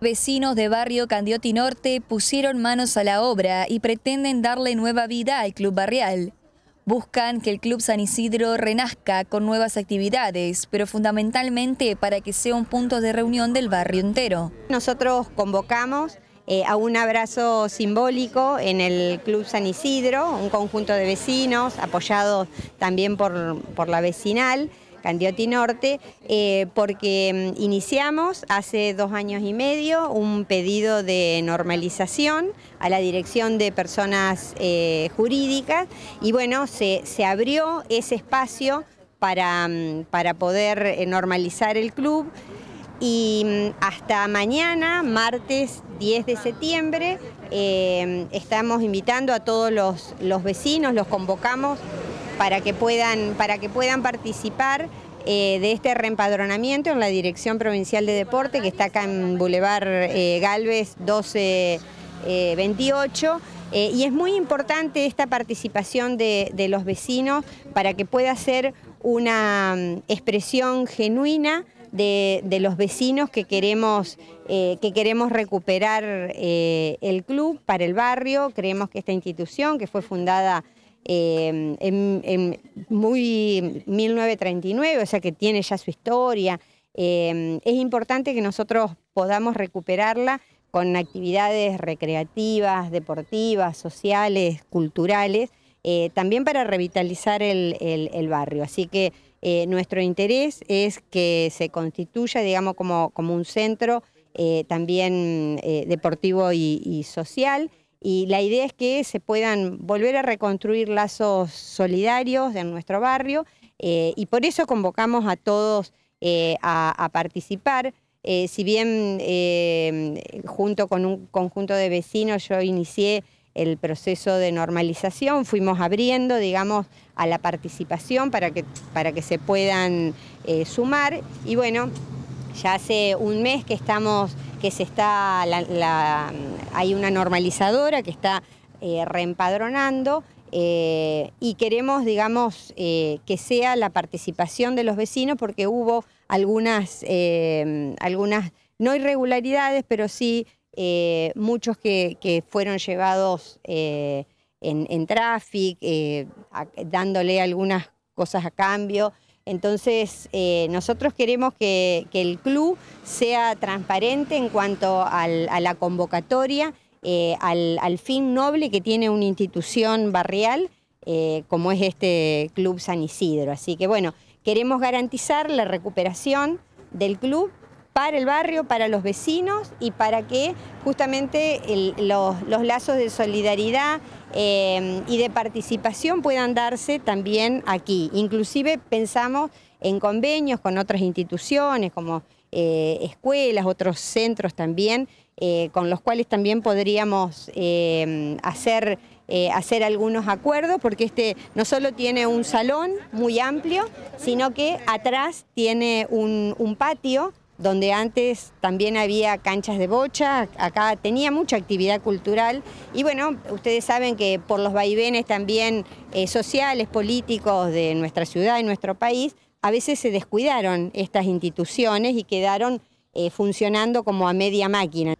Vecinos de barrio Candioti Norte pusieron manos a la obra y pretenden darle nueva vida al club barrial. Buscan que el Club San Isidro renazca con nuevas actividades, pero fundamentalmente para que sea un punto de reunión del barrio entero. Nosotros convocamos eh, a un abrazo simbólico en el Club San Isidro, un conjunto de vecinos apoyados también por, por la vecinal, Candioti Norte, eh, porque mm, iniciamos hace dos años y medio un pedido de normalización a la Dirección de Personas eh, Jurídicas y bueno, se, abrió ese espacio para, mm, para poder eh, normalizar el club y mm, hasta mañana, martes 10 de septiembre, estamos invitando a todos los, los vecinos, los convocamos para que puedan, para que puedan participar eh, de este reempadronamiento en la Dirección Provincial de Deporte, que está acá en Boulevard eh, Galvez 1228. Eh, y es muy importante esta participación de, los vecinos para que pueda ser una mm, expresión genuina de, los vecinos que queremos, que queremos recuperar el club para el barrio. Creemos que esta institución, que fue fundada Em, en, muy 1939, o sea que tiene ya su historia. Em, es importante que nosotros podamos recuperarla con actividades recreativas, deportivas, sociales, culturales, eh, también para revitalizar el, barrio. Así que eh, nuestro interés es que se constituya, digamos, como, un centro eh, también deportivo y social y la idea es que se puedan volver a reconstruir lazos solidarios en nuestro barrio eh, y por eso convocamos a todos eh, a, participar. Eh, si bien junto con un conjunto de vecinos yo inicié el proceso de normalización, fuimos abriendo, digamos, a la participación para que, para que se puedan sumar. Y bueno, ya hace un mes que estamos que se está, hay una normalizadora que está eh, reempadronando eh, y queremos, digamos, eh, que sea la participación de los vecinos porque hubo algunas, algunas no irregularidades, pero sí muchos que, que, fueron llevados en, en tráfico, dándole algunas cosas a cambio. Entonces, eh, nosotros queremos que, el club sea transparente en cuanto a la convocatoria, eh, al, fin noble que tiene una institución barrial eh, como es este Club San Isidro. Así que bueno, queremos garantizar la recuperación del club para el barrio, para los vecinos y para que justamente los, lazos de solidaridad eh, y de participación puedan darse también aquí. Inclusive pensamos en convenios con otras instituciones como eh, escuelas, otros centros también, eh, con los cuales también podríamos hacer... hacer algunos acuerdos, porque este no solo tiene un salón muy amplio, sino que atrás tiene un patio donde antes también había canchas de bocha, acá tenía mucha actividad cultural y bueno, ustedes saben que por los vaivenes también eh, sociales, políticos de nuestra ciudad y nuestro país, a veces se descuidaron estas instituciones y quedaron eh, funcionando como a media máquina.